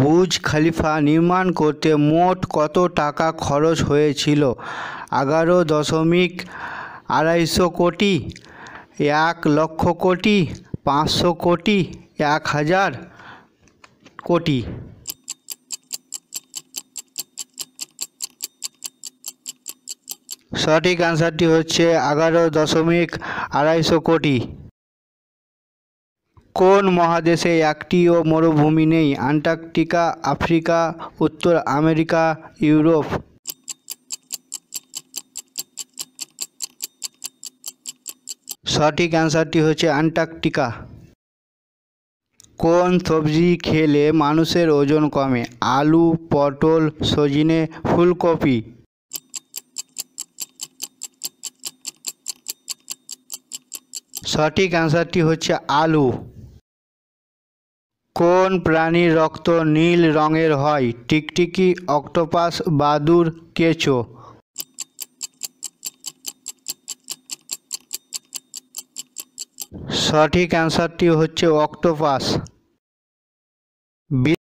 বুজ খালিফা নির্মাণ করতে মোট কত টাকা খরচ হয়েছিল এগারো দশমিক আড়াইশো কোটি এক লক্ষ কোটি পাঁচশো কোটি এক হাজার কোটি সঠিক অ্যান্সারটি হচ্ছে এগারো দশমিক আড়াইশো কোটি কোন মহাদেশে একটিও মরুভূমি নেই আন্টার্কটিকা আফ্রিকা উত্তর আমেরিকা ইউরোপ সঠিক অ্যান্সারটি হচ্ছে অ্যান্টার্কটিকা কোন সবজি খেলে মানুষের ওজন কমে আলু পটল সজিনে ফুলকপি সঠিক অ্যান্সারটি হচ্ছে আলু কোন প্রাণীর রক্ত নীল রঙের হয় টিকটিকি অক্টোপাস বাদুর কেঁচো সঠিক অ্যান্সারটি হচ্ছে অক্টোপাস